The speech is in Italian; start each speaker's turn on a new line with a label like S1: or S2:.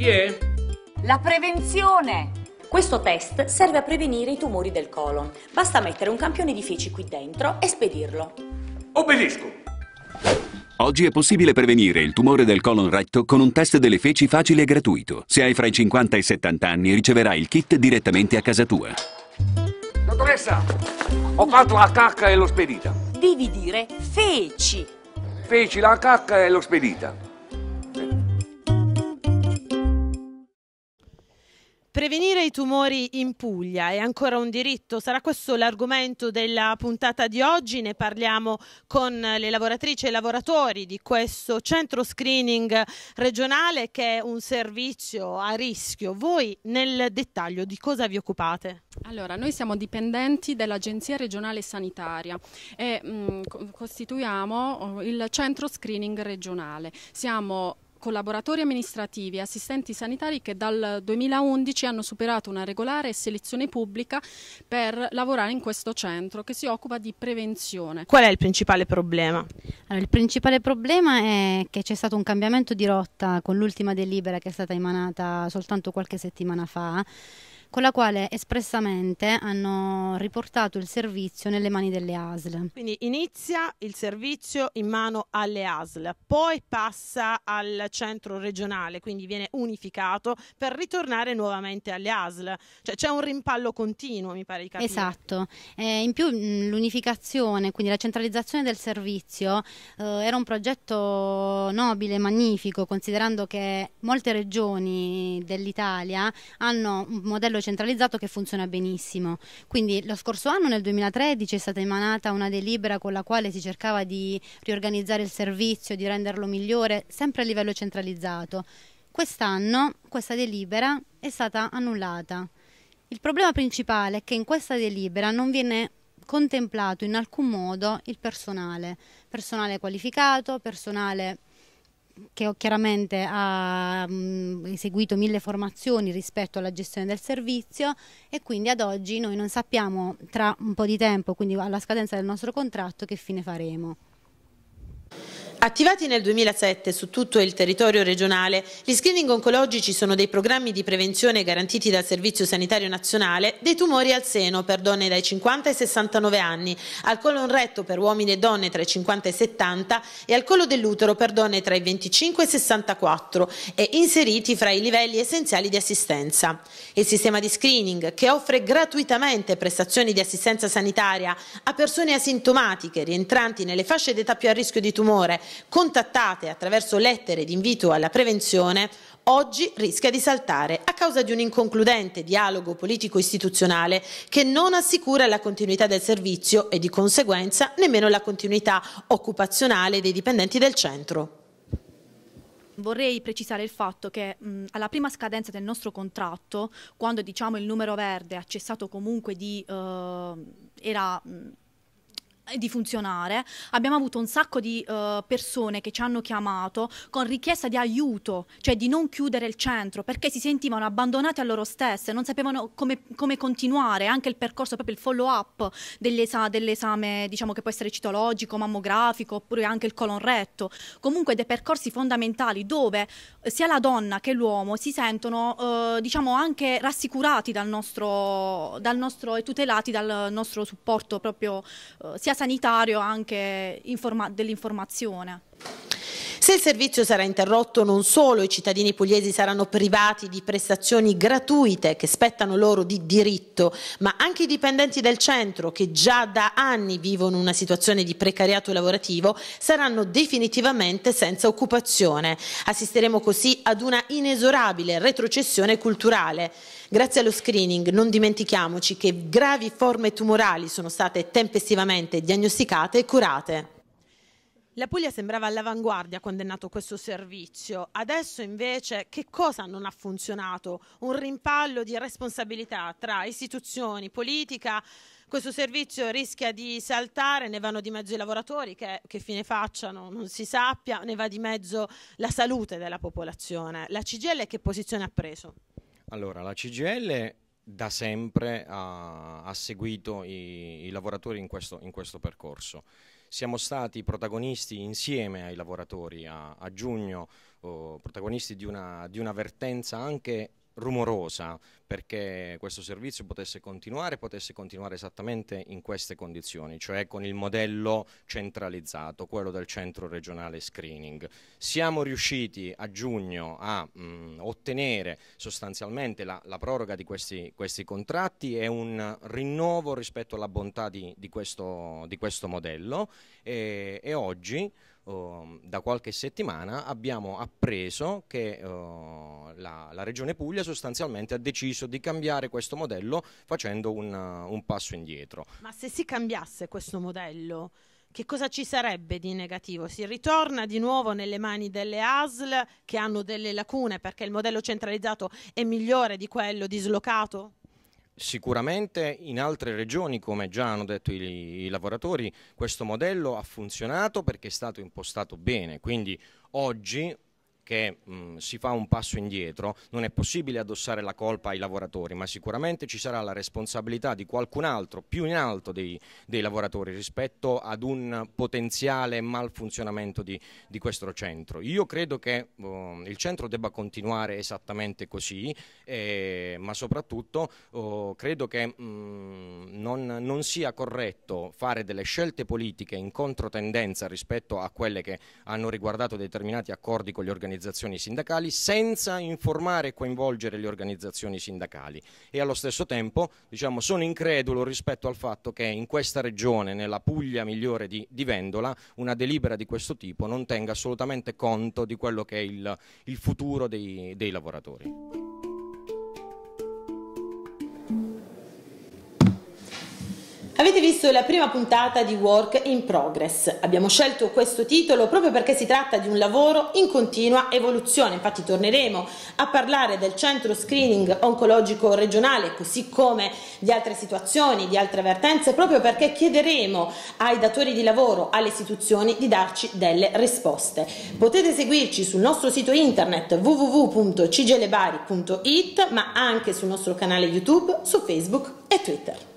S1: Chi è? La prevenzione! Questo test serve a prevenire i tumori del colon. Basta mettere un campione di feci qui dentro e spedirlo.
S2: Obbedisco! Oggi è possibile prevenire il tumore del colon retto con un test delle feci facile e gratuito. Se hai fra i 50 e i 70 anni riceverai il kit direttamente a casa tua. Dottoressa, ho fatto la cacca e l'ho spedita. Devi dire feci. Feci la cacca e l'ho spedita.
S3: Prevenire i tumori in Puglia è ancora un diritto? Sarà questo l'argomento della puntata di oggi? Ne parliamo con le lavoratrici e i lavoratori di questo centro screening regionale che è un servizio a rischio. Voi nel dettaglio di cosa vi occupate? Allora, noi siamo dipendenti dell'Agenzia regionale sanitaria e mh, mm, costituiamo oh, il centro screening regionale. Siamo collaboratori amministrativi e assistenti sanitari che dal 2011 hanno superato una regolare selezione pubblica per lavorare in questo centro che si occupa di prevenzione. Qual è il principale problema?
S1: Allora, il principale problema è che c'è stato un cambiamento di rotta con l'ultima delibera che è stata emanata soltanto qualche settimana fa con la quale espressamente hanno riportato il servizio nelle mani delle ASL.
S3: Quindi inizia il servizio in mano alle ASL, poi passa al centro regionale, quindi viene unificato per ritornare nuovamente alle ASL. Cioè c'è un rimpallo continuo, mi pare di capire. Esatto.
S1: Eh, in più l'unificazione, quindi la centralizzazione del servizio eh, era un progetto nobile, magnifico, considerando che molte regioni dell'Italia hanno un modello centralizzato che funziona benissimo. Quindi lo scorso anno, nel 2013, è stata emanata una delibera con la quale si cercava di riorganizzare il servizio, di renderlo migliore, sempre a livello centralizzato. Quest'anno questa delibera è stata annullata. Il problema principale è che in questa delibera non viene contemplato in alcun modo il personale, personale qualificato, personale che chiaramente ha mh, mm, eseguito mille formazioni rispetto alla gestione del servizio e quindi ad oggi noi non sappiamo tra un po' di tempo, quindi alla scadenza del nostro contratto, che fine faremo.
S3: Attivati nel 2007 su tutto il territorio regionale, gli screening oncologici sono dei programmi di prevenzione garantiti dal Servizio Sanitario Nazionale dei tumori al seno per donne dai 50 ai 69 anni, al colon retto per uomini e donne tra i 50 e i 70 e al collo dell'utero per donne tra i 25 e i 64 e inseriti fra i livelli essenziali di assistenza. Il sistema di screening, che offre gratuitamente prestazioni di assistenza sanitaria a persone asintomatiche rientranti nelle fasce d'età più a rischio di tumore, contattate attraverso lettere di invito alla prevenzione, oggi rischia di saltare a causa di un inconcludente dialogo politico-istituzionale che non assicura la continuità del servizio e di conseguenza nemmeno la continuità occupazionale dei dipendenti del centro.
S1: Vorrei precisare il fatto che mh, alla prima scadenza del nostro contratto, quando diciamo il numero verde ha cessato comunque di... Eh, era, mh, di funzionare, abbiamo avuto un sacco di uh, persone che ci hanno chiamato con richiesta di aiuto, cioè di non chiudere il centro perché si sentivano abbandonate a loro stesse, non sapevano come, come continuare, anche il percorso, proprio il follow up dell'esame, diciamo che può essere citologico, mammografico oppure anche il colon retto, comunque dei percorsi fondamentali dove sia la donna che l'uomo si sentono uh, diciamo anche rassicurati dal nostro, dal nostro, e tutelati dal nostro supporto proprio uh, sia sanitario anche dell'informazione.
S3: Se il servizio sarà interrotto non solo i cittadini pugliesi saranno privati di prestazioni gratuite che spettano loro di diritto, ma anche i dipendenti del centro che già da anni vivono una situazione di precariato lavorativo saranno definitivamente senza occupazione. Assisteremo così ad una inesorabile retrocessione culturale. Grazie allo screening non dimentichiamoci che gravi forme tumorali sono state tempestivamente diagnosticate e curate. La Puglia sembrava all'avanguardia quando è nato questo servizio, adesso invece che cosa non ha funzionato? Un rimpallo di responsabilità tra istituzioni, politica, questo servizio rischia di saltare, ne vanno di mezzo i lavoratori che, che fine facciano non si sappia, ne va di mezzo la salute della popolazione. La CGL che posizione ha preso?
S2: Allora, la CGL da sempre ha, ha seguito i, i lavoratori in questo, in questo percorso siamo stati protagonisti insieme ai lavoratori a, a giugno, oh, protagonisti di una, di una vertenza anche rumorosa perché questo servizio potesse continuare, potesse continuare esattamente in queste condizioni, cioè con il modello centralizzato, quello del centro regionale screening. Siamo riusciti a giugno a mh, mm, ottenere sostanzialmente la, la proroga di questi, questi, contratti e un rinnovo rispetto alla bontà di, di, questo, di questo, modello e, e oggi Ehm, da qualche settimana abbiamo appreso che uh, la, la, Regione Puglia sostanzialmente ha deciso di cambiare questo modello facendo un, un passo indietro.
S3: Ma se si cambiasse questo modello, che cosa ci sarebbe di negativo? Si ritorna di nuovo nelle mani delle ASL che hanno delle lacune perché il modello centralizzato è migliore di quello dislocato?
S2: Sicuramente in altre regioni, come già hanno detto i, i, lavoratori, questo modello ha funzionato perché è stato impostato bene, quindi oggi che mh, si fa un passo indietro, non è possibile addossare la colpa ai lavoratori, ma sicuramente ci sarà la responsabilità di qualcun altro più in alto dei, dei lavoratori rispetto ad un potenziale malfunzionamento di, di questo centro. Io credo che oh, il centro debba continuare esattamente così, eh, ma soprattutto oh, credo che mh, non, non sia corretto fare delle scelte politiche in controtendenza rispetto a quelle che hanno riguardato determinati accordi con gli organizzatori organizzazioni sindacali senza informare e coinvolgere le organizzazioni sindacali e allo stesso tempo diciamo, sono incredulo rispetto al fatto che in questa regione, nella Puglia migliore di, di Vendola, una delibera di questo tipo non tenga assolutamente conto di quello che è il, il futuro dei, dei lavoratori.
S3: Avete visto la prima puntata di Work in Progress. Abbiamo scelto questo titolo proprio perché si tratta di un lavoro in continua evoluzione. Infatti torneremo a parlare del centro screening oncologico regionale, così come di altre situazioni, di altre avvertenze, proprio perché chiederemo ai datori di lavoro, alle istituzioni di darci delle risposte. Potete seguirci sul nostro sito internet www.cigelebari.it, ma anche sul nostro canale YouTube, su Facebook e Twitter.